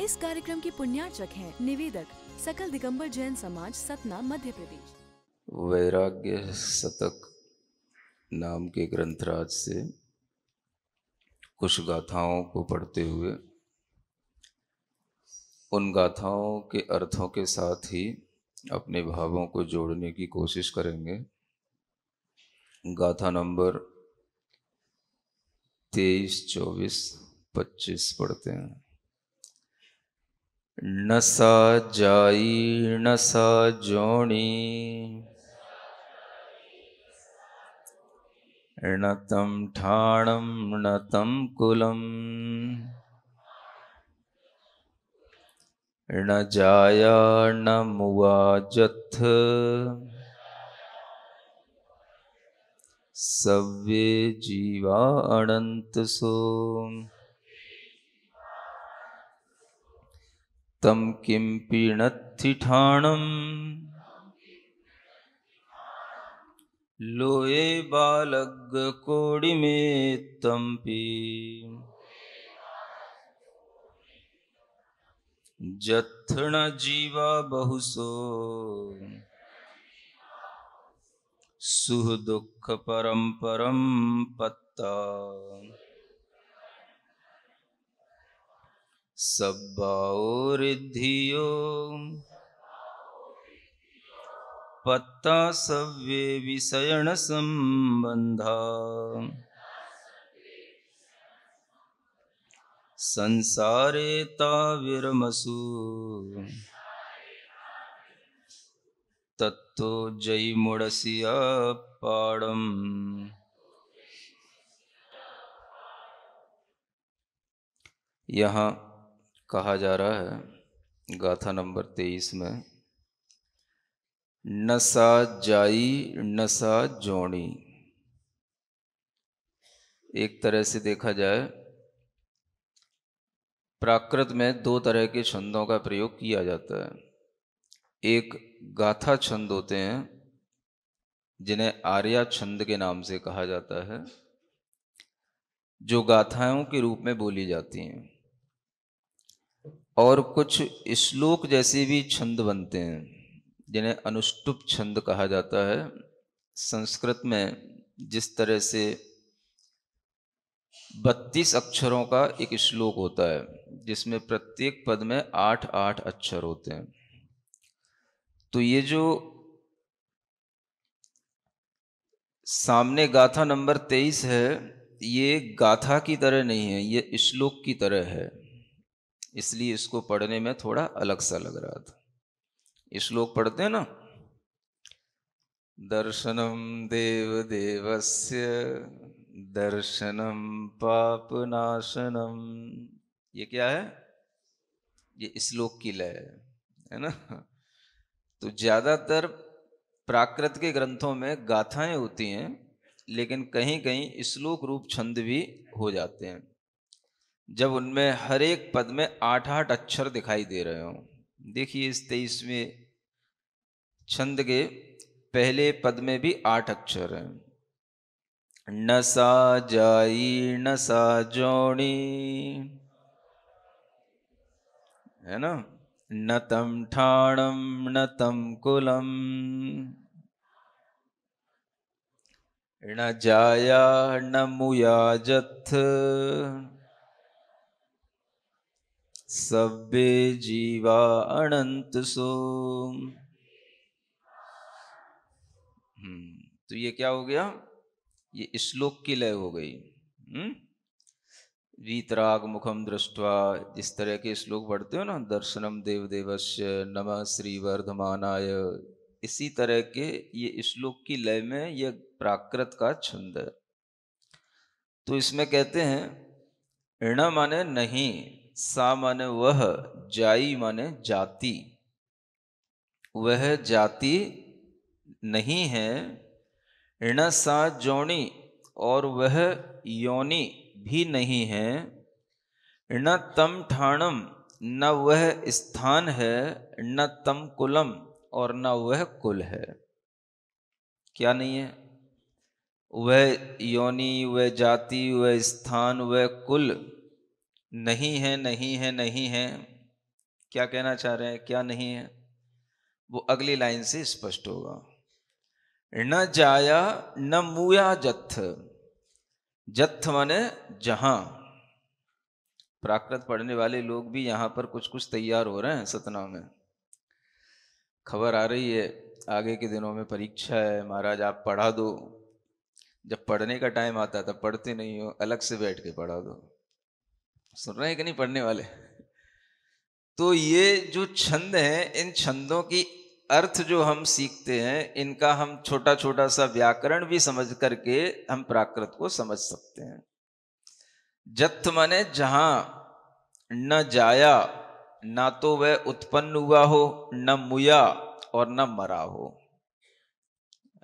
इस कार्यक्रम की पुण्यार्चक है निवेदक सकल दिगंबर जैन समाज सतना मध्य प्रदेश वैराग्य शतक नाम के ग्रंथराज से कुछ गाथाओं को पढ़ते हुए उन गाथाओं के अर्थों के साथ ही अपने भावों को जोड़ने की कोशिश करेंगे गाथा नंबर तेईस चौबीस पच्चीस पढ़ते हैं नस जाई नस जोणी न तं ठाणं न तं कुलम् न जाया न मुआजथ सव्य जीवा अनंत सो तम तं किं पीणत्थिठाणम् लोये बालग्कोडिमे तं पी जत्थण जीवा बहुसो सुह दुख परम परम पत्ता सब्बाओरिद्धियो पत्ता सव्ये विषयण संबंधा संसारे ताविरमसु तत्तो जयमुड़सिया पाड़म यहाँ कहा जा रहा है गाथा नंबर तेईस में नसा जाई नसा जोड़ी एक तरह से देखा जाए प्राकृत में दो तरह के छंदों का प्रयोग किया जाता है एक गाथा छंद होते हैं जिन्हें आर्या छंद के नाम से कहा जाता है जो गाथाओं के रूप में बोली जाती हैं और कुछ श्लोक जैसे भी छंद बनते हैं जिन्हें अनुष्टुप छंद कहा जाता है संस्कृत में जिस तरह से बत्तीस अक्षरों का एक श्लोक होता है जिसमें प्रत्येक पद में आठ आठ अक्षर होते हैं तो ये जो सामने गाथा नंबर तेईस है ये गाथा की तरह नहीं है ये श्लोक की तरह है इसलिए इसको पढ़ने में थोड़ा अलग सा लग रहा था श्लोक पढ़ते हैं ना दर्शनम देव देवस्य दर्शनम पापनाशनम ये क्या है ये श्लोक की लय है, है ना तो ज्यादातर प्राकृत के ग्रंथों में गाथाएं होती हैं लेकिन कहीं कहीं श्लोक रूप छंद भी हो जाते हैं जब उनमें हर एक पद में आठ आठ अक्षर दिखाई दे रहे हों देखिए इस तेईसवें छंद के पहले पद में भी आठ अक्षर हैं न सा जाई न सा जोड़ी है ना न तम ठाणम न तम कुलम न जाया न मुया मुयाजथ सब्बे जीवा अनंत सो हम्म, तो ये क्या हो गया ये श्लोक की लय हो गई हम्म वीतराग मुखम दृष्टवा जिस तरह के श्लोक पढ़ते हो ना दर्शनम देव देवस्य नम श्री वर्धमानाय इसी तरह के ये श्लोक की लय में ये प्राकृत का छंद है तो इसमें कहते हैं ऋण माने नहीं सा मन वह जाई मन जाति वह जाति नहीं है ऋण सा जोनी और वह योनि भी नहीं है न तम ठाणम न वह स्थान है न तम कुलम और न वह कुल है क्या नहीं है वह योनि वह जाति वह स्थान वह कुल नहीं है नहीं है नहीं है क्या कहना चाह रहे हैं क्या नहीं है वो अगली लाइन से स्पष्ट होगा न जाया न मुया जत्थ जत्थ माने जहां प्राकृत पढ़ने वाले लोग भी यहाँ पर कुछ कुछ तैयार हो रहे हैं सतना में खबर आ रही है आगे के दिनों में परीक्षा है महाराज आप पढ़ा दो जब पढ़ने का टाइम आता तब पढ़ते नहीं हो अलग से बैठ के पढ़ा दो सुन रहे हैं कि नहीं पढ़ने वाले तो ये जो छंद हैं इन छंदों की अर्थ जो हम सीखते हैं इनका हम छोटा छोटा सा व्याकरण भी समझ करके हम प्राकृत को समझ सकते हैं जत्थ माने जहां न जाया ना तो वह उत्पन्न हुआ हो न मुया और न मरा हो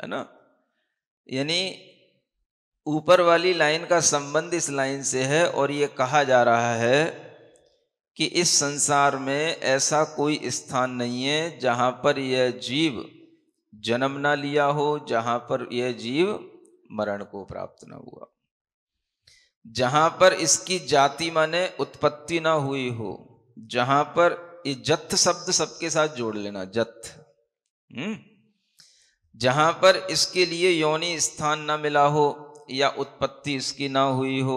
है ना यानी ऊपर वाली लाइन का संबंध इस लाइन से है और ये कहा जा रहा है कि इस संसार में ऐसा कोई स्थान नहीं है जहाँ पर यह जीव जन्म ना लिया हो जहाँ पर यह जीव मरण को प्राप्त ना हुआ जहाँ पर इसकी जाति माने उत्पत्ति ना हुई हो जहाँ पर ये जत्थ शब्द सबके साथ जोड़ लेना जत्थ हम्म? जहाँ पर इसके लिए यौनी स्थान ना मिला हो या उत्पत्ति इसकी ना हुई हो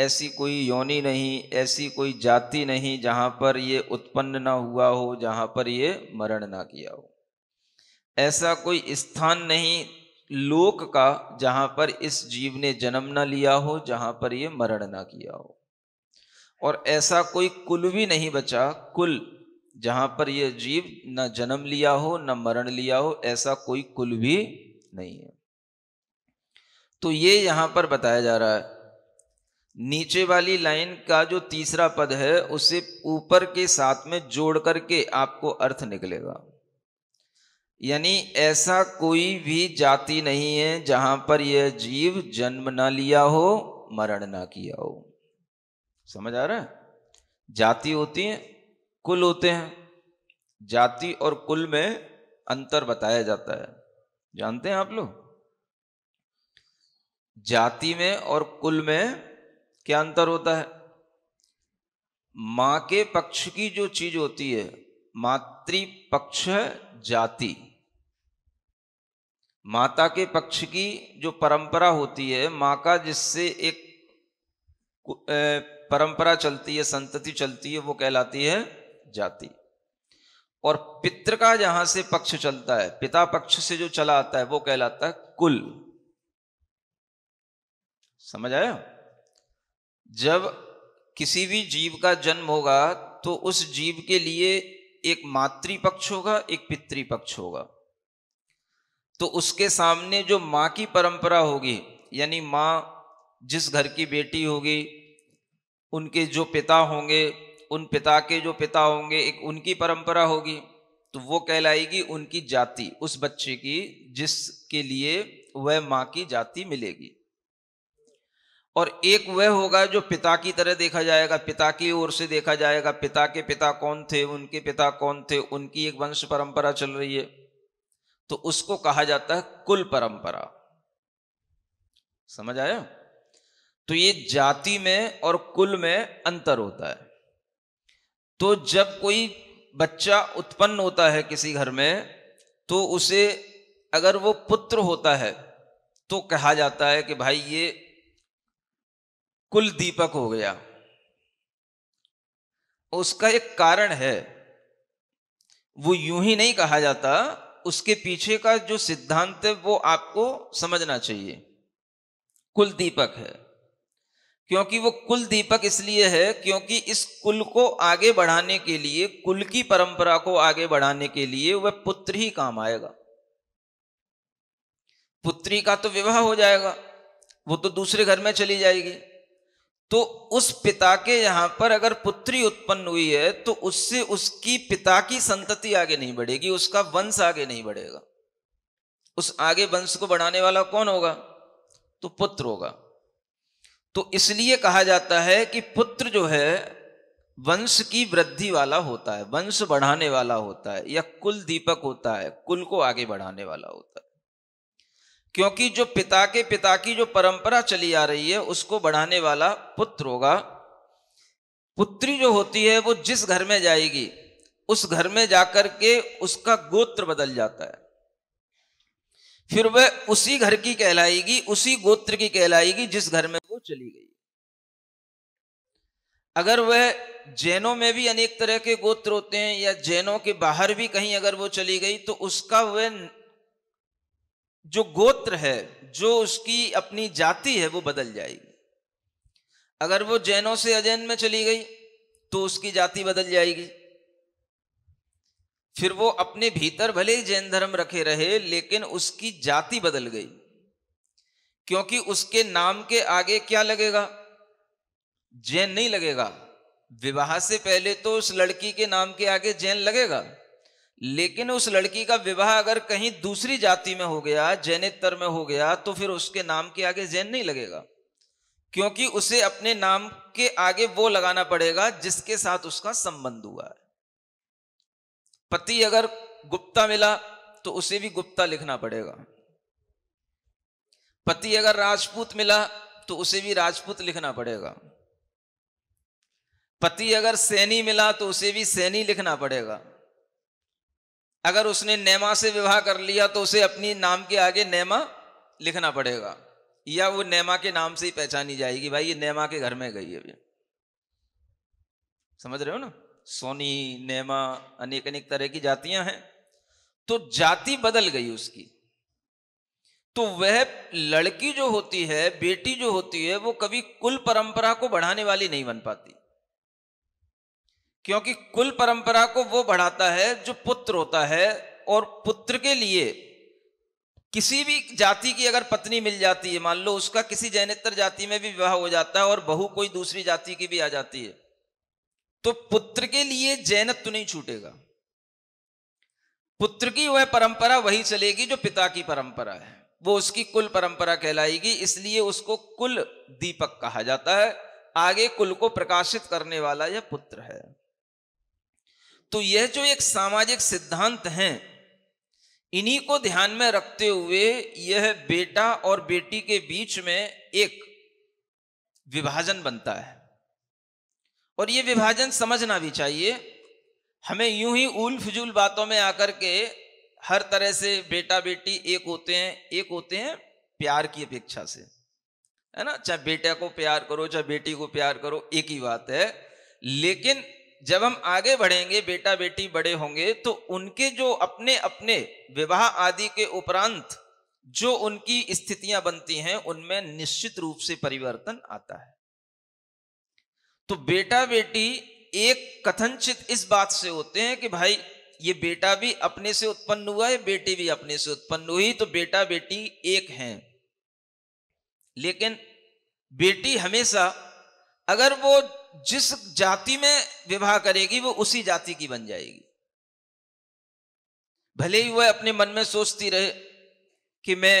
ऐसी कोई योनि नहीं ऐसी कोई जाति नहीं जहाँ पर ये उत्पन्न ना हुआ हो जहाँ पर ये मरण ना किया हो ऐसा कोई स्थान नहीं लोक का जहाँ पर इस जीव ने जन्म ना लिया हो जहाँ पर ये मरण ना किया हो और ऐसा कोई कुल भी नहीं बचा कुल जहाँ पर यह जीव न जन्म लिया हो न मरण लिया हो ऐसा कोई कुल भी नहीं है तो ये यहां पर बताया जा रहा है नीचे वाली लाइन का जो तीसरा पद है उसे ऊपर के साथ में जोड़ करके आपको अर्थ निकलेगा यानी ऐसा कोई भी जाति नहीं है जहां पर यह जीव जन्म ना लिया हो मरण ना किया हो समझ आ रहा है जाति होती है कुल होते हैं जाति और कुल में अंतर बताया जाता है जानते हैं आप लोग जाति में और कुल में क्या अंतर होता है माँ के पक्ष की जो चीज होती है मातृ पक्ष जाति माता के पक्ष की जो परंपरा होती है माँ का जिससे एक परंपरा चलती है संतति चलती है वो कहलाती है जाति और पितृ का जहां से पक्ष चलता है पिता पक्ष से जो चला आता है वो कहलाता है कुल समझ आया जब किसी भी जीव का जन्म होगा तो उस जीव के लिए एक मातृपक्ष होगा एक पितृपक्ष होगा तो उसके सामने जो माँ की परंपरा होगी यानी माँ जिस घर की बेटी होगी उनके जो पिता होंगे उन पिता के जो पिता होंगे एक उनकी परंपरा होगी तो वो कहलाएगी उनकी जाति उस बच्चे की जिसके लिए वह माँ की जाति मिलेगी और एक वह होगा जो पिता की तरह देखा जाएगा पिता की ओर से देखा जाएगा पिता के पिता कौन थे उनके पिता कौन थे उनकी एक वंश परंपरा चल रही है तो उसको कहा जाता है कुल परंपरा समझ आया तो ये जाति में और कुल में अंतर होता है तो जब कोई बच्चा उत्पन्न होता है किसी घर में तो उसे अगर वो पुत्र होता है तो कहा जाता है कि भाई ये कुल दीपक हो गया उसका एक कारण है वो यूं ही नहीं कहा जाता उसके पीछे का जो सिद्धांत है वो आपको समझना चाहिए कुल दीपक है क्योंकि वो कुल दीपक इसलिए है क्योंकि इस कुल को आगे बढ़ाने के लिए कुल की परंपरा को आगे बढ़ाने के लिए वह पुत्र ही काम आएगा पुत्री का तो विवाह हो जाएगा वो तो दूसरे घर में चली जाएगी तो उस पिता के यहां पर अगर पुत्री उत्पन्न हुई है तो उससे उसकी पिता की संतति आगे नहीं बढ़ेगी उसका वंश आगे नहीं बढ़ेगा उस आगे वंश को बढ़ाने वाला कौन होगा तो पुत्र होगा तो इसलिए कहा जाता है कि पुत्र जो है वंश की वृद्धि वाला होता है वंश बढ़ाने वाला होता है या कुल दीपक होता है कुल को आगे बढ़ाने वाला होता है क्योंकि जो पिता के पिता की जो परंपरा चली आ रही है उसको बढ़ाने वाला पुत्र होगा पुत्री जो होती है वो जिस घर में जाएगी उस घर में जाकर के उसका गोत्र बदल जाता है फिर वह उसी घर की कहलाएगी उसी गोत्र की कहलाएगी जिस घर में वो चली गई अगर वह जैनों में भी अनेक तरह के गोत्र होते हैं या जैनों के बाहर भी कहीं अगर वो चली गई तो उसका वह जो गोत्र है जो उसकी अपनी जाति है वो बदल जाएगी अगर वो जैनों से अजैन में चली गई तो उसकी जाति बदल जाएगी फिर वो अपने भीतर भले ही जैन धर्म रखे रहे लेकिन उसकी जाति बदल गई क्योंकि उसके नाम के आगे क्या लगेगा जैन नहीं लगेगा विवाह से पहले तो उस लड़की के नाम के आगे जैन लगेगा लेकिन उस लड़की का विवाह अगर कहीं दूसरी जाति में हो गया जैनितर में हो गया तो फिर उसके नाम के आगे जैन नहीं लगेगा क्योंकि उसे अपने नाम के आगे वो लगाना पड़ेगा जिसके साथ उसका संबंध हुआ है पति अगर गुप्ता मिला तो उसे भी गुप्ता लिखना पड़ेगा पति अगर राजपूत मिला तो उसे भी राजपूत लिखना पड़ेगा पति अगर सैनी मिला तो उसे भी सैनी लिखना पड़ेगा अगर उसने नेमा से विवाह कर लिया तो उसे अपनी नाम के आगे नेमा लिखना पड़ेगा या वो नेमा के नाम से ही पहचानी जाएगी भाई ये नेमा के घर में गई है अभी समझ रहे हो ना सोनी नेमा अनेक अनेक तरह की जातियां हैं तो जाति बदल गई उसकी तो वह लड़की जो होती है बेटी जो होती है वो कभी कुल परंपरा को बढ़ाने वाली नहीं बन पाती क्योंकि कुल परंपरा को वो बढ़ाता है जो पुत्र होता है और पुत्र के लिए किसी भी जाति की अगर पत्नी मिल जाती है मान लो उसका किसी जैनेतर जाति में भी विवाह हो जाता है और बहू कोई दूसरी जाति की भी आ जाती है तो पुत्र के लिए जैनत्व नहीं छूटेगा पुत्र की वह परंपरा वही चलेगी जो पिता की परंपरा है वो उसकी कुल परंपरा कहलाएगी इसलिए उसको कुल दीपक कहा जाता है आगे कुल को प्रकाशित करने वाला यह पुत्र है तो यह जो एक सामाजिक सिद्धांत है इन्हीं को ध्यान में रखते हुए यह बेटा और बेटी के बीच में एक विभाजन बनता है और यह विभाजन समझना भी चाहिए हमें यूं ही उल फजूल बातों में आकर के हर तरह से बेटा बेटी एक होते हैं एक होते हैं प्यार की अपेक्षा से है ना चाहे बेटा को प्यार करो चाहे बेटी को प्यार करो एक ही बात है लेकिन जब हम आगे बढ़ेंगे बेटा बेटी बड़े होंगे तो उनके जो अपने अपने विवाह आदि के उपरांत जो उनकी स्थितियां बनती हैं उनमें निश्चित रूप से परिवर्तन आता है तो बेटा बेटी एक कथनचित इस बात से होते हैं कि भाई ये बेटा भी अपने से उत्पन्न हुआ है बेटी भी अपने से उत्पन्न हुई तो बेटा बेटी एक हैं लेकिन बेटी हमेशा अगर वो जिस जाति में विवाह करेगी वो उसी जाति की बन जाएगी भले ही वह अपने मन में सोचती रहे कि मैं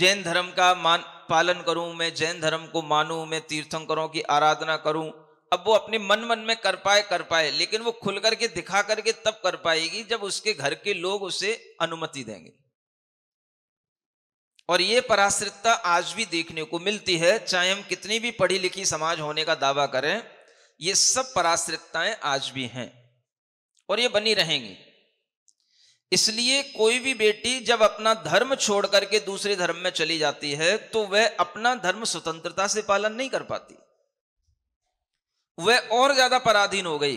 जैन धर्म का मान पालन करूं मैं जैन धर्म को मानूं मैं तीर्थंकरों की आराधना करूं अब वो अपने मन मन में कर पाए कर पाए लेकिन वो खुल करके दिखा करके तब कर पाएगी जब उसके घर के लोग उसे अनुमति देंगे और ये पराश्रितता आज भी देखने को मिलती है चाहे हम कितनी भी पढ़ी लिखी समाज होने का दावा करें ये सब पराश्रितताएं आज भी हैं और ये बनी रहेंगी इसलिए कोई भी बेटी जब अपना धर्म छोड़ करके दूसरे धर्म में चली जाती है तो वह अपना धर्म स्वतंत्रता से पालन नहीं कर पाती वह और ज्यादा पराधीन हो गई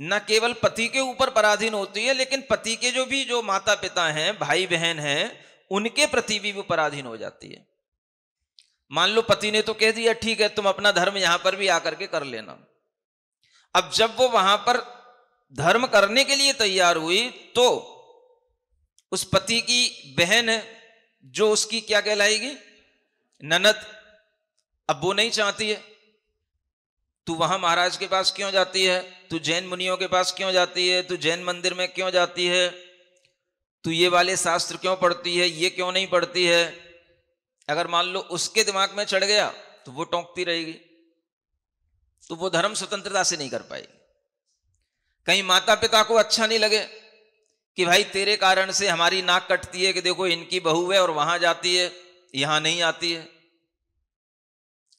न केवल पति के ऊपर पराधीन होती है लेकिन पति के जो भी जो माता पिता हैं भाई बहन हैं उनके प्रति भी वो पराधीन हो जाती है मान लो पति ने तो कह दिया ठीक है तुम अपना धर्म यहां पर भी आकर के कर लेना अब जब वो वहां पर धर्म करने के लिए तैयार हुई तो उस पति की बहन जो उसकी क्या कहलाएगी ननद अब वो नहीं चाहती है तू वहां महाराज के पास क्यों जाती है तू जैन मुनियों के पास क्यों जाती है तू जैन मंदिर में क्यों जाती है तू ये वाले शास्त्र क्यों पढ़ती है ये क्यों नहीं पढ़ती है अगर मान लो उसके दिमाग में चढ़ गया तो वो टोंकती रहेगी तो वो धर्म स्वतंत्रता से नहीं कर पाएगी कहीं माता पिता को अच्छा नहीं लगे कि भाई तेरे कारण से हमारी नाक कटती है कि देखो इनकी बहू है और वहां जाती है यहां नहीं आती है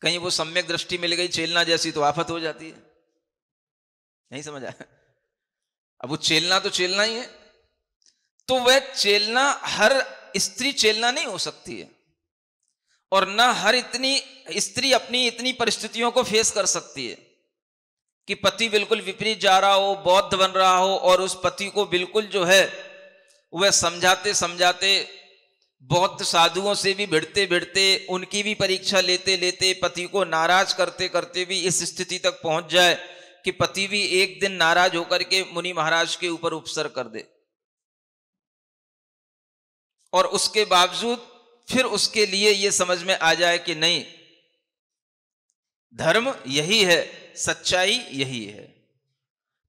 कहीं वो सम्यक दृष्टि मिल गई चेलना जैसी तो आफत हो जाती है नहीं समझ आया अब वो चेलना तो चेलना ही है तो वह चेलना हर स्त्री चेलना नहीं हो सकती है और ना हर इतनी स्त्री अपनी इतनी परिस्थितियों को फेस कर सकती है कि पति बिल्कुल विपरीत जा रहा हो बौद्ध बन रहा हो और उस पति को बिल्कुल जो है वह समझाते समझाते बौद्ध साधुओं से भी भिड़ते भिड़ते उनकी भी परीक्षा लेते लेते पति को नाराज करते करते भी इस स्थिति तक पहुंच जाए कि पति भी एक दिन नाराज होकर के मुनि महाराज के ऊपर उपसर कर दे और उसके बावजूद फिर उसके लिए यह समझ में आ जाए कि नहीं धर्म यही है सच्चाई यही है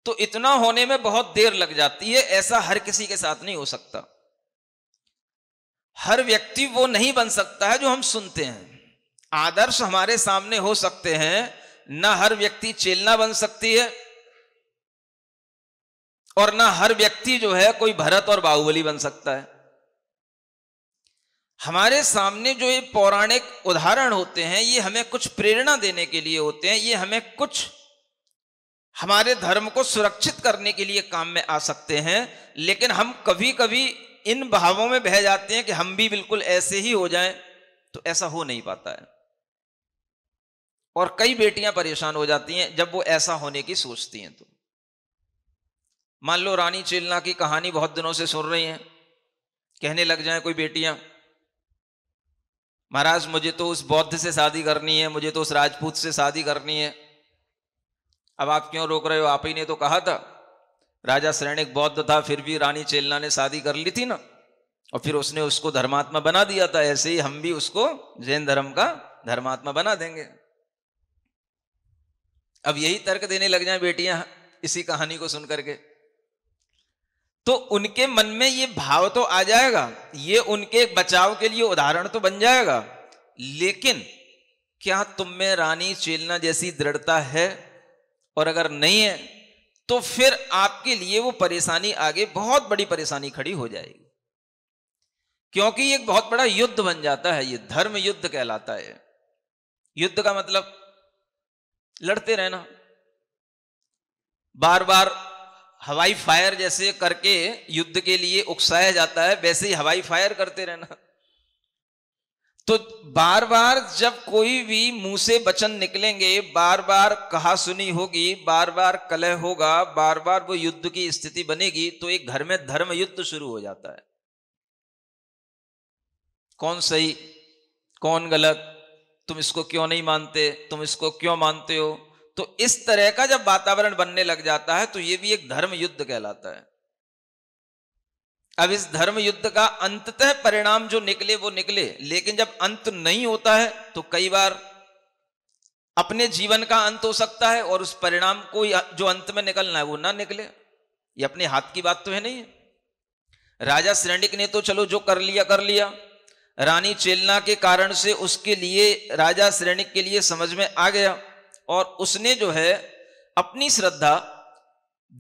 तो इतना होने में बहुत देर लग जाती है ऐसा हर किसी के साथ नहीं हो सकता हर व्यक्ति वो नहीं बन सकता है जो हम सुनते हैं आदर्श हमारे सामने हो सकते हैं ना हर व्यक्ति चेलना बन सकती है और ना हर व्यक्ति जो है कोई भरत और बाहुबली बन सकता है हमारे सामने जो ये पौराणिक उदाहरण होते हैं ये हमें कुछ प्रेरणा देने के लिए होते हैं ये हमें कुछ हमारे धर्म को सुरक्षित करने के लिए काम में आ सकते हैं लेकिन हम कभी कभी इन भावों में बह जाते हैं कि हम भी बिल्कुल ऐसे ही हो जाएं तो ऐसा हो नहीं पाता है और कई बेटियां परेशान हो जाती हैं जब वो ऐसा होने की सोचती हैं तो मान लो रानी चेलना की कहानी बहुत दिनों से सुन रही हैं कहने लग जाए कोई बेटियां महाराज मुझे तो उस बौद्ध से शादी करनी है मुझे तो उस राजपूत से शादी करनी है अब आप क्यों रोक रहे हो आप ही ने तो कहा था राजा श्रेणिक बौद्ध था फिर भी रानी चेलना ने शादी कर ली थी ना और फिर उसने उसको धर्मात्मा बना दिया था ऐसे ही हम भी उसको जैन धर्म का धर्मात्मा बना देंगे अब यही तर्क देने लग जाए बेटियां इसी कहानी को सुन करके तो उनके मन में ये भाव तो आ जाएगा ये उनके बचाव के लिए उदाहरण तो बन जाएगा लेकिन क्या तुम में रानी चेलना जैसी दृढ़ता है और अगर नहीं है तो फिर आपके लिए वो परेशानी आगे बहुत बड़ी परेशानी खड़ी हो जाएगी क्योंकि एक बहुत बड़ा युद्ध बन जाता है ये धर्म युद्ध कहलाता है युद्ध का मतलब लड़ते रहना बार बार हवाई फायर जैसे करके युद्ध के लिए उकसाया जाता है वैसे ही हवाई फायर करते रहना तो बार बार जब कोई भी मुंह से वचन निकलेंगे बार बार कहा सुनी होगी बार बार कलह होगा बार बार वो युद्ध की स्थिति बनेगी तो एक घर में धर्म युद्ध शुरू हो जाता है कौन सही कौन गलत तुम इसको क्यों नहीं मानते तुम इसको क्यों मानते हो तो इस तरह का जब वातावरण बनने लग जाता है तो यह भी एक धर्म युद्ध कहलाता है अब इस धर्म युद्ध का अंततः परिणाम जो निकले वो निकले लेकिन जब अंत नहीं होता है तो कई बार अपने जीवन का अंत हो सकता है और उस परिणाम को जो अंत में निकलना है वो ना निकले ये अपने हाथ की बात तो है नहीं राजा श्रेणिक ने तो चलो जो कर लिया कर लिया रानी चेलना के कारण से उसके लिए राजा श्रेणिक के लिए समझ में आ गया और उसने जो है अपनी श्रद्धा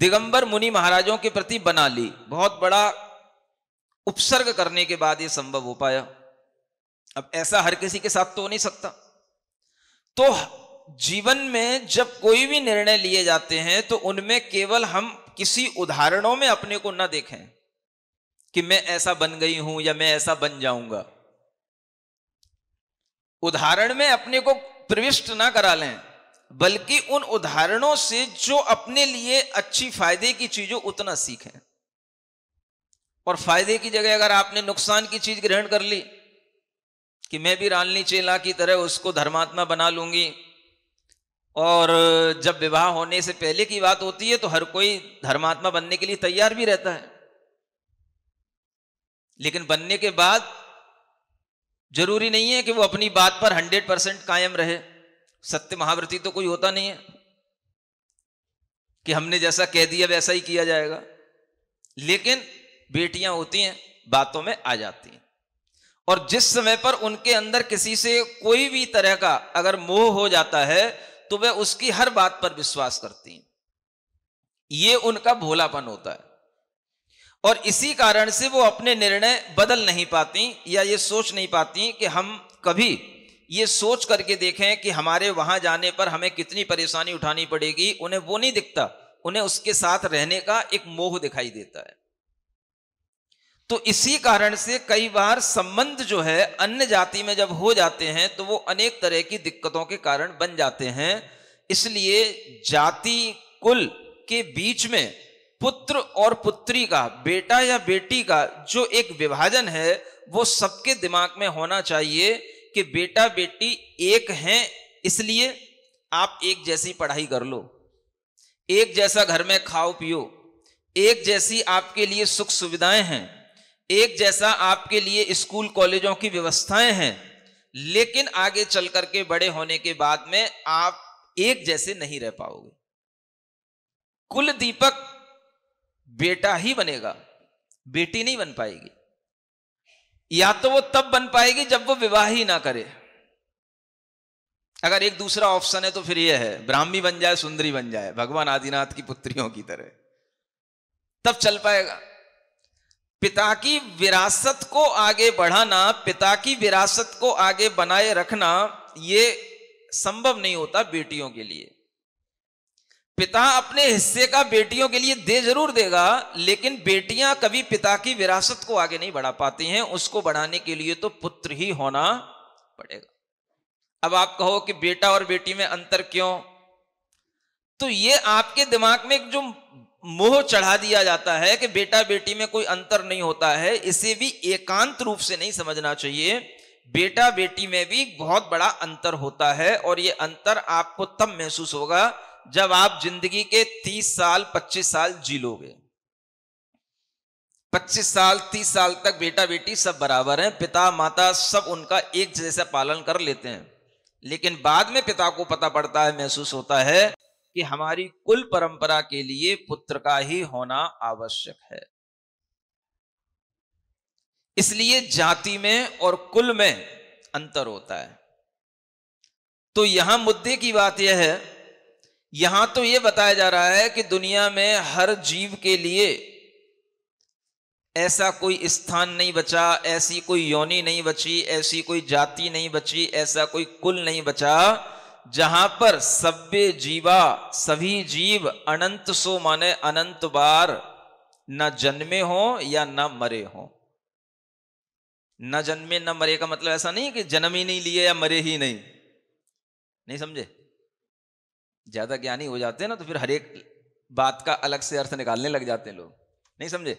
दिगंबर मुनि महाराजों के प्रति बना ली बहुत बड़ा उपसर्ग करने के बाद यह संभव हो पाया अब ऐसा हर किसी के साथ तो हो नहीं सकता तो जीवन में जब कोई भी निर्णय लिए जाते हैं तो उनमें केवल हम किसी उदाहरणों में अपने को ना देखें कि मैं ऐसा बन गई हूं या मैं ऐसा बन जाऊंगा उदाहरण में अपने को प्रविष्ट ना करा लें बल्कि उन उदाहरणों से जो अपने लिए अच्छी फायदे की चीजों उतना सीखें और फायदे की जगह अगर आपने नुकसान की चीज ग्रहण कर ली कि मैं भी रालनी चेला की तरह उसको धर्मात्मा बना लूंगी और जब विवाह होने से पहले की बात होती है तो हर कोई धर्मात्मा बनने के लिए तैयार भी रहता है लेकिन बनने के बाद जरूरी नहीं है कि वो अपनी बात पर हंड्रेड परसेंट कायम रहे सत्य महाव्रती तो कोई होता नहीं है कि हमने जैसा कह दिया वैसा ही किया जाएगा लेकिन बेटियां होती हैं बातों में आ जाती हैं और जिस समय पर उनके अंदर किसी से कोई भी तरह का अगर मोह हो जाता है तो वह उसकी हर बात पर विश्वास करती हैं ये उनका भोलापन होता है और इसी कारण से वो अपने निर्णय बदल नहीं पाती या ये सोच नहीं पाती कि हम कभी ये सोच करके देखें कि हमारे वहां जाने पर हमें कितनी परेशानी उठानी पड़ेगी उन्हें वो नहीं दिखता उन्हें उसके साथ रहने का एक मोह दिखाई देता है तो इसी कारण से कई बार संबंध जो है अन्य जाति में जब हो जाते हैं तो वो अनेक तरह की दिक्कतों के कारण बन जाते हैं इसलिए जाति कुल के बीच में पुत्र और पुत्री का बेटा या बेटी का जो एक विभाजन है वो सबके दिमाग में होना चाहिए कि बेटा बेटी एक हैं इसलिए आप एक जैसी पढ़ाई कर लो एक जैसा घर में खाओ पियो एक जैसी आपके लिए सुख सुविधाएं हैं एक जैसा आपके लिए स्कूल कॉलेजों की व्यवस्थाएं हैं लेकिन आगे चल करके बड़े होने के बाद में आप एक जैसे नहीं रह पाओगे कुल दीपक बेटा ही बनेगा बेटी नहीं बन पाएगी या तो वो तब बन पाएगी जब वो विवाह ही ना करे अगर एक दूसरा ऑप्शन है तो फिर ये है ब्राह्मी बन जाए सुंदरी बन जाए भगवान आदिनाथ की पुत्रियों की तरह तब चल पाएगा पिता की विरासत को आगे बढ़ाना पिता की विरासत को आगे बनाए रखना ये संभव नहीं होता बेटियों के लिए पिता अपने हिस्से का बेटियों के लिए दे जरूर देगा लेकिन बेटियां कभी पिता की विरासत को आगे नहीं बढ़ा पाती हैं उसको बढ़ाने के लिए तो पुत्र ही होना पड़ेगा अब आप कहो कि बेटा और बेटी में अंतर क्यों तो ये आपके दिमाग में एक जो मोह चढ़ा दिया जाता है कि बेटा बेटी में कोई अंतर नहीं होता है इसे भी एकांत रूप से नहीं समझना चाहिए बेटा बेटी में भी बहुत बड़ा अंतर होता है और ये अंतर आपको तब महसूस होगा जब आप जिंदगी के 30 साल 25 साल जी लोगे 25 साल 30 साल तक बेटा बेटी सब बराबर हैं पिता माता सब उनका एक जैसे पालन कर लेते हैं लेकिन बाद में पिता को पता पड़ता है महसूस होता है कि हमारी कुल परंपरा के लिए पुत्र का ही होना आवश्यक है इसलिए जाति में और कुल में अंतर होता है तो यहां मुद्दे की बात यह है यहां तो यह बताया जा रहा है कि दुनिया में हर जीव के लिए ऐसा कोई स्थान नहीं बचा ऐसी कोई योनि नहीं बची ऐसी कोई जाति नहीं बची ऐसा कोई कुल नहीं बचा जहां पर सभ्य जीवा सभी जीव अनंत सो माने अनंत बार न जन्मे हो या न मरे हो न जन्मे न मरे का मतलब ऐसा नहीं कि जन्म ही नहीं लिए या मरे ही नहीं नहीं समझे ज्यादा ज्ञानी हो जाते हैं ना तो फिर हर एक बात का अलग से अर्थ निकालने लग जाते हैं लोग नहीं समझे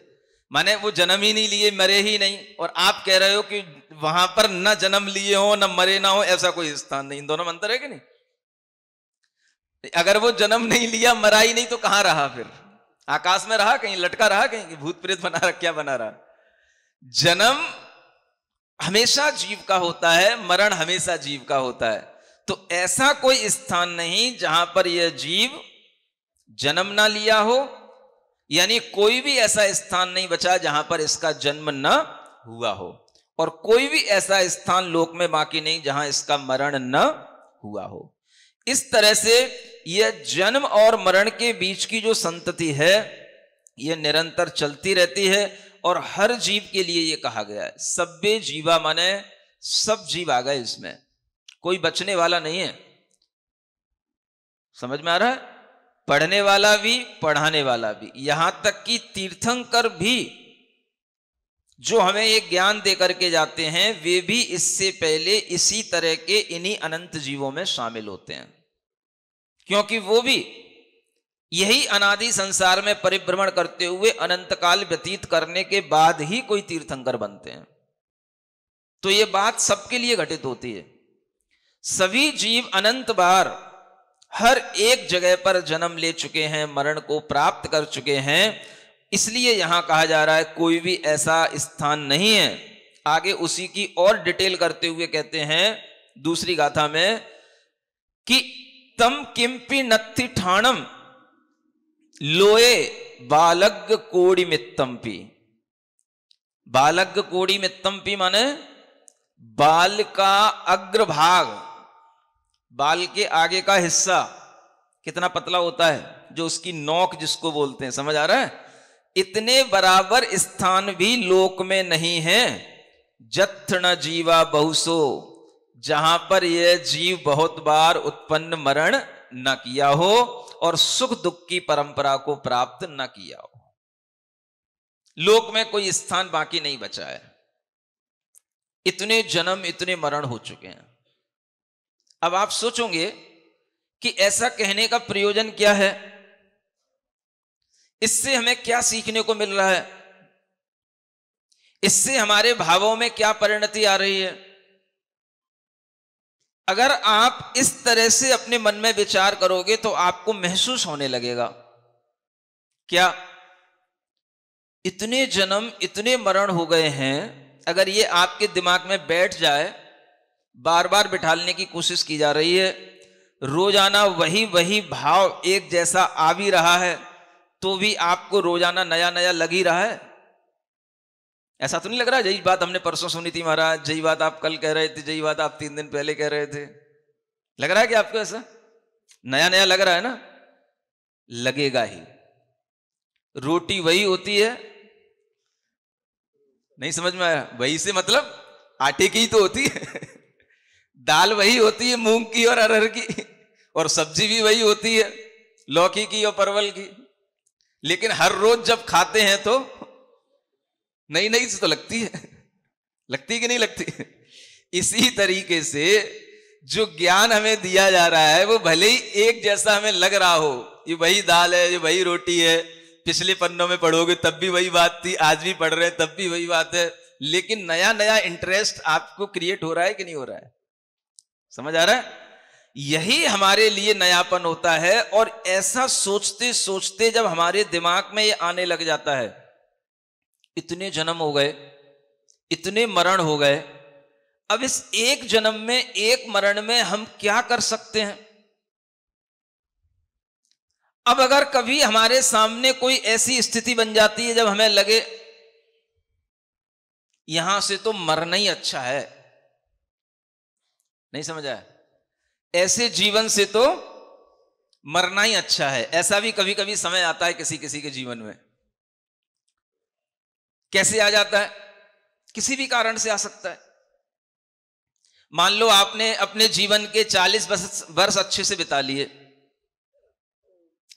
माने वो जन्म ही नहीं लिए मरे ही नहीं और आप कह रहे हो कि वहां पर न जन्म लिए हो न मरे ना हो ऐसा कोई स्थान नहीं इन दोनों में अंतर है कि नहीं अगर वो जन्म नहीं लिया मरा ही नहीं तो कहां रहा फिर आकाश में रहा कहीं लटका रहा कहीं भूत प्रेत बना रहा क्या बना रहा जन्म हमेशा जीव का होता है मरण हमेशा जीव का होता है तो ऐसा कोई स्थान नहीं जहां पर यह जीव जन्म ना लिया हो यानी कोई भी ऐसा स्थान नहीं बचा जहां पर इसका जन्म न हुआ हो और कोई भी ऐसा स्थान लोक में बाकी नहीं जहां इसका मरण न हुआ हो इस तरह से यह जन्म और मरण के बीच की जो संतति है यह निरंतर चलती रहती है और हर जीव के लिए यह कहा गया है सभ्य जीवा माने सब जीव आ गए इसमें कोई बचने वाला नहीं है समझ में आ रहा है पढ़ने वाला भी पढ़ाने वाला भी यहां तक कि तीर्थंकर भी जो हमें ये ज्ञान दे करके जाते हैं वे भी इससे पहले इसी तरह के इन्हीं अनंत जीवों में शामिल होते हैं क्योंकि वो भी यही अनादि संसार में परिभ्रमण करते हुए अनंत काल व्यतीत करने के बाद ही कोई तीर्थंकर बनते हैं तो ये बात सबके लिए घटित होती है सभी जीव अनंत बार हर एक जगह पर जन्म ले चुके हैं मरण को प्राप्त कर चुके हैं इसलिए यहां कहा जा रहा है कोई भी ऐसा स्थान नहीं है आगे उसी की और डिटेल करते हुए कहते हैं दूसरी गाथा में कि तम किम्पी नत्थि ठाणम लोए बालग कोड़ी मित्तम्पी बालग कोड़ी मित्तम्पी माने बाल का अग्रभाग बाल के आगे का हिस्सा कितना पतला होता है जो उसकी नोक जिसको बोलते हैं समझ आ रहा है इतने बराबर स्थान भी लोक में नहीं है न जीवा बहुसो जहां पर यह जीव बहुत बार उत्पन्न मरण न किया हो और सुख दुख की परंपरा को प्राप्त न किया हो लोक में कोई स्थान बाकी नहीं बचा है इतने जन्म इतने मरण हो चुके हैं अब आप सोचोगे कि ऐसा कहने का प्रयोजन क्या है इससे हमें क्या सीखने को मिल रहा है इससे हमारे भावों में क्या परिणति आ रही है अगर आप इस तरह से अपने मन में विचार करोगे तो आपको महसूस होने लगेगा क्या इतने जन्म इतने मरण हो गए हैं अगर ये आपके दिमाग में बैठ जाए बार बार बिठालने की कोशिश की जा रही है रोजाना वही वही भाव एक जैसा आ भी रहा है तो भी आपको रोजाना नया नया लग ही रहा है ऐसा तो नहीं लग रहा यही बात हमने परसों सुनी थी महाराज यही बात आप कल कह रहे थे यही बात आप तीन दिन पहले कह रहे थे लग रहा है कि आपको ऐसा नया नया लग रहा है ना लगेगा ही रोटी वही होती है नहीं समझ में आया वही से मतलब आटे की ही तो होती है दाल वही होती है मूंग की और अरहर की और सब्जी भी वही होती है लौकी की और परवल की लेकिन हर रोज जब खाते हैं तो नई नई तो लगती है लगती कि नहीं लगती इसी तरीके से जो ज्ञान हमें दिया जा रहा है वो भले ही एक जैसा हमें लग रहा हो ये वही दाल है ये वही रोटी है पिछले पन्नों में पढ़ोगे तब भी वही बात थी आज भी पढ़ रहे हैं तब भी वही बात है लेकिन नया नया इंटरेस्ट आपको क्रिएट हो रहा है कि नहीं हो रहा है समझ आ रहा है यही हमारे लिए नयापन होता है और ऐसा सोचते सोचते जब हमारे दिमाग में ये आने लग जाता है इतने जन्म हो गए इतने मरण हो गए अब इस एक जन्म में एक मरण में हम क्या कर सकते हैं अब अगर कभी हमारे सामने कोई ऐसी स्थिति बन जाती है जब हमें लगे यहां से तो मरना ही अच्छा है नहीं समझ आया ऐसे जीवन से तो मरना ही अच्छा है ऐसा भी कभी कभी समय आता है किसी किसी के जीवन में कैसे आ जाता है किसी भी कारण से आ सकता है मान लो आपने अपने जीवन के 40 वर्ष अच्छे से बिता लिए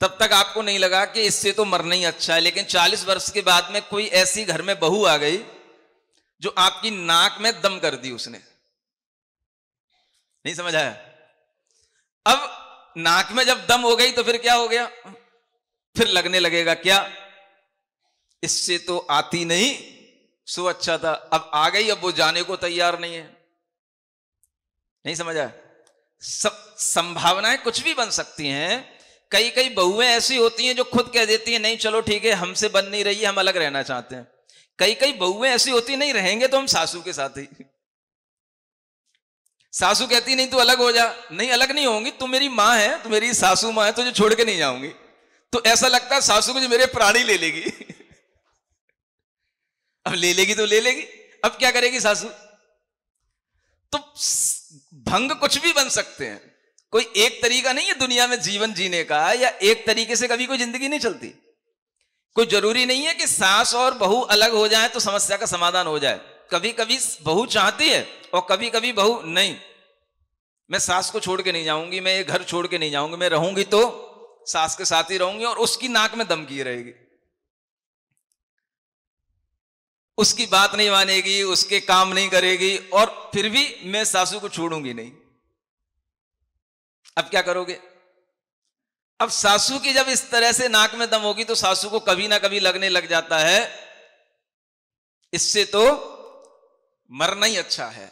तब तक आपको नहीं लगा कि इससे तो मरना ही अच्छा है लेकिन 40 वर्ष के बाद में कोई ऐसी घर में बहू आ गई जो आपकी नाक में दम कर दी उसने नहीं समझ आया अब नाक में जब दम हो गई तो फिर क्या हो गया फिर लगने लगेगा क्या इससे तो आती नहीं सो अच्छा था अब आ गई अब वो जाने को तैयार नहीं है नहीं समझा सब संभावनाएं कुछ भी बन सकती हैं कई कई बहुएं ऐसी होती हैं जो खुद कह देती हैं नहीं चलो ठीक है हमसे बन नहीं रही है हम अलग रहना चाहते हैं कई कई बहुएं ऐसी होती नहीं रहेंगे तो हम सासू के साथ ही सासू कहती नहीं तू अलग हो जा नहीं अलग नहीं होंगी तू मेरी माँ है तू मेरी सासू माँ है तुझे छोड़ के नहीं जाऊंगी तो ऐसा लगता है सासू मुझे मेरे प्राणी ले लेगी अब ले लेगी तो ले लेगी अब क्या करेगी सासू तो भंग कुछ भी बन सकते हैं कोई एक तरीका नहीं है दुनिया में जीवन जीने का या एक तरीके से कभी कोई जिंदगी नहीं चलती कोई जरूरी नहीं है कि सास और बहू अलग हो जाए तो समस्या का समाधान हो जाए कभी कभी बहू चाहती है और कभी कभी बहू नहीं मैं सास को छोड़ के नहीं जाऊंगी मैं ये घर छोड़ के नहीं जाऊंगी मैं रहूंगी तो सास के साथ ही रहूंगी और उसकी नाक में दम की रहेगी उसकी बात नहीं मानेगी उसके काम नहीं करेगी और फिर भी मैं सासू को छोड़ूंगी नहीं अब क्या करोगे अब सासू की जब इस तरह से नाक में दम होगी तो सासू को कभी ना कभी लगने लग जाता है इससे तो मरना ही अच्छा है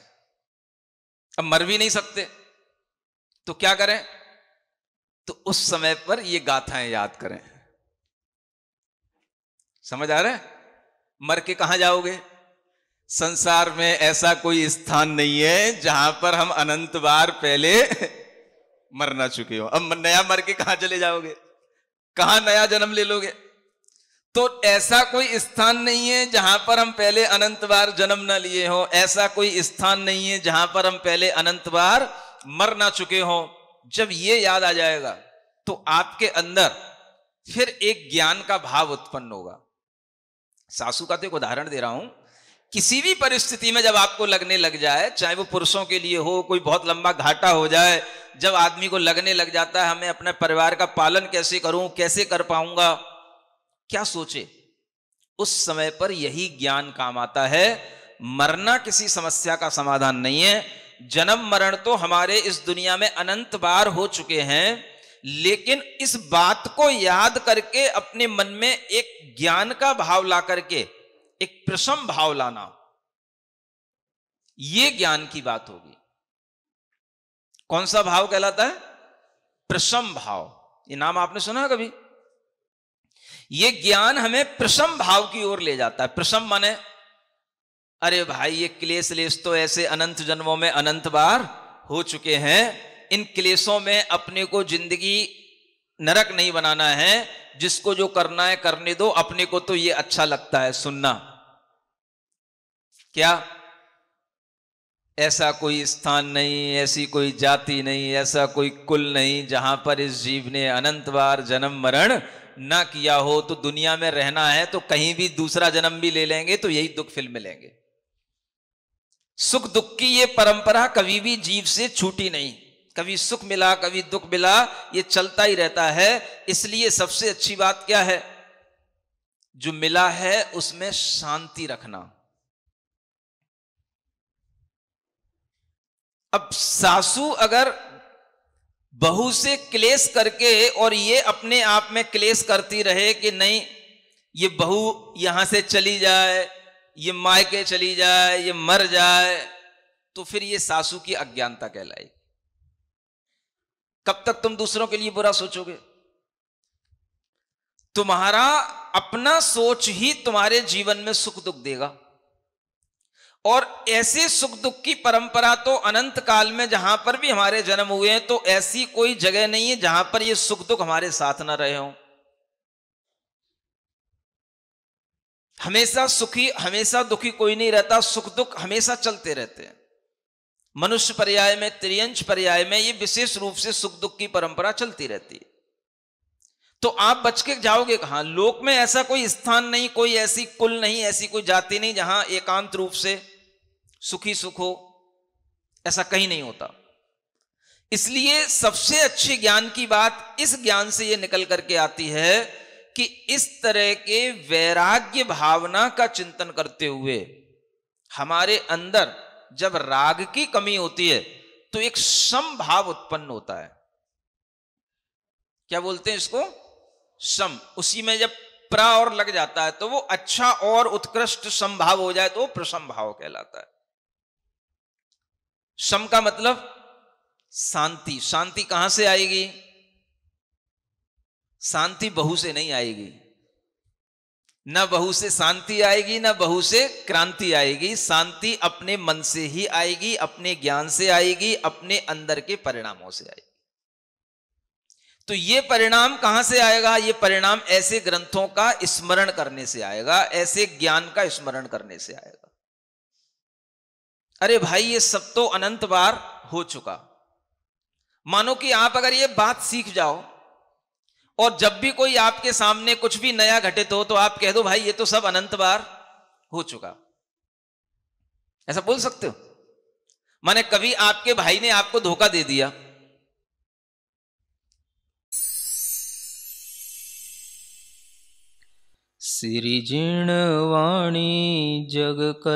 अब मर भी नहीं सकते तो क्या करें तो उस समय पर ये गाथाएं याद करें समझ आ रहा है मर के कहां जाओगे संसार में ऐसा कोई स्थान नहीं है जहां पर हम अनंत बार पहले मरना चुके हो अब नया मर के कहां चले जाओगे कहां नया जन्म ले लोगे तो ऐसा कोई स्थान नहीं है जहां पर हम पहले अनंत बार जन्म न लिए हो ऐसा कोई स्थान नहीं है जहां पर हम पहले अनंत बार मर ना चुके हो जब ये याद आ जाएगा तो आपके अंदर फिर एक ज्ञान का भाव उत्पन्न होगा सासू का तो एक उदाहरण दे रहा हूं किसी भी परिस्थिति में जब आपको लगने लग जाए चाहे वो पुरुषों के लिए हो कोई बहुत लंबा घाटा हो जाए जब आदमी को लगने लग जाता है हमें अपने परिवार का पालन कैसे करूं कैसे कर पाऊंगा क्या सोचे उस समय पर यही ज्ञान काम आता है मरना किसी समस्या का समाधान नहीं है जन्म मरण तो हमारे इस दुनिया में अनंत बार हो चुके हैं लेकिन इस बात को याद करके अपने मन में एक ज्ञान का भाव ला करके एक प्रसम भाव लाना यह ज्ञान की बात होगी कौन सा भाव कहलाता है प्रसम भाव ये नाम आपने सुना कभी ये ज्ञान हमें प्रसम भाव की ओर ले जाता है प्रसम माने अरे भाई ये क्लेश लेश तो ऐसे अनंत जन्मों में अनंत बार हो चुके हैं इन क्लेशों में अपने को जिंदगी नरक नहीं बनाना है जिसको जो करना है करने दो अपने को तो ये अच्छा लगता है सुनना क्या ऐसा कोई स्थान नहीं ऐसी कोई जाति नहीं ऐसा कोई कुल नहीं जहां पर इस जीव ने अनंत बार जन्म मरण ना किया हो तो दुनिया में रहना है तो कहीं भी दूसरा जन्म भी ले लेंगे तो यही दुख फिर मिलेंगे सुख दुख की ये परंपरा कभी भी जीव से छूटी नहीं कभी सुख मिला कभी दुख मिला ये चलता ही रहता है इसलिए सबसे अच्छी बात क्या है जो मिला है उसमें शांति रखना अब सासू अगर बहु से क्लेश करके और ये अपने आप में क्लेश करती रहे कि नहीं ये बहू यहां से चली जाए ये मायके चली जाए ये मर जाए तो फिर ये सासू की अज्ञानता कहलाएगी कब तक तुम दूसरों के लिए बुरा सोचोगे तुम्हारा अपना सोच ही तुम्हारे जीवन में सुख दुख देगा और ऐसे सुख दुख की परंपरा तो अनंत काल में जहां पर भी हमारे जन्म हुए हैं तो ऐसी कोई जगह नहीं है जहां पर ये सुख दुख हमारे साथ ना रहे हों हमेशा सुखी हमेशा दुखी कोई नहीं रहता सुख दुख हमेशा चलते रहते हैं मनुष्य पर्याय में त्रियंश पर्याय में ये विशेष रूप से सुख दुख की परंपरा चलती रहती है तो आप बच के जाओगे कहा लोक में ऐसा कोई स्थान नहीं कोई ऐसी कुल नहीं ऐसी कोई जाति नहीं जहां एकांत रूप से सुखी सुख हो ऐसा कहीं नहीं होता इसलिए सबसे अच्छे ज्ञान की बात इस ज्ञान से यह निकल करके आती है कि इस तरह के वैराग्य भावना का चिंतन करते हुए हमारे अंदर जब राग की कमी होती है तो एक समभाव उत्पन्न होता है क्या बोलते हैं इसको सम उसी में जब प्रा और लग जाता है तो वो अच्छा और उत्कृष्ट संभाव हो जाए तो वो प्रसंभाव कहलाता है सम का मतलब शांति शांति कहां से आएगी शांति बहु से नहीं आएगी न बहू से शांति आएगी न बहु से क्रांति आएगी शांति अपने मन से ही आएगी अपने ज्ञान से आएगी अपने अंदर के परिणामों से आएगी तो ये परिणाम कहां से आएगा ये परिणाम ऐसे ग्रंथों का स्मरण करने से आएगा ऐसे ज्ञान का स्मरण करने से आएगा अरे भाई ये सब तो अनंत बार हो चुका मानो कि आप अगर ये बात सीख जाओ और जब भी कोई आपके सामने कुछ भी नया घटित हो तो आप कह दो भाई ये तो सब अनंत बार हो चुका ऐसा बोल सकते हो माने कभी आपके भाई ने आपको धोखा दे दिया सिरिजवाणी जगकल्याणि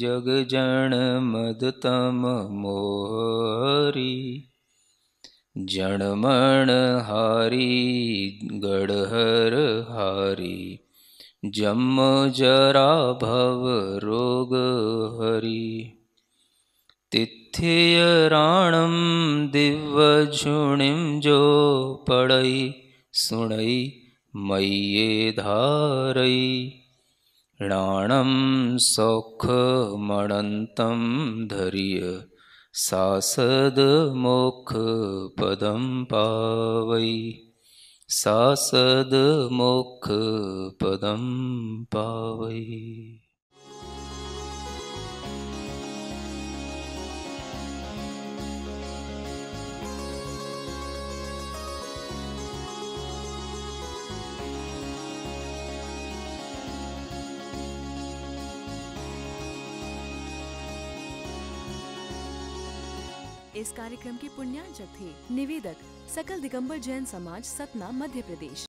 जग जन मदतम जम्म जहारि गढहरहारि जम जराभवरोगहरियराणं दिवझुणिं जो पड़ै सुणै मये धारयि णाणं सौखमणन्तं धरिय सासदमोखपदं पावै सासदमोखपदं पावै इस कार्यक्रम के पुण्यांचक थे निवेदक सकल दिगंबर जैन समाज सतना मध्य प्रदेश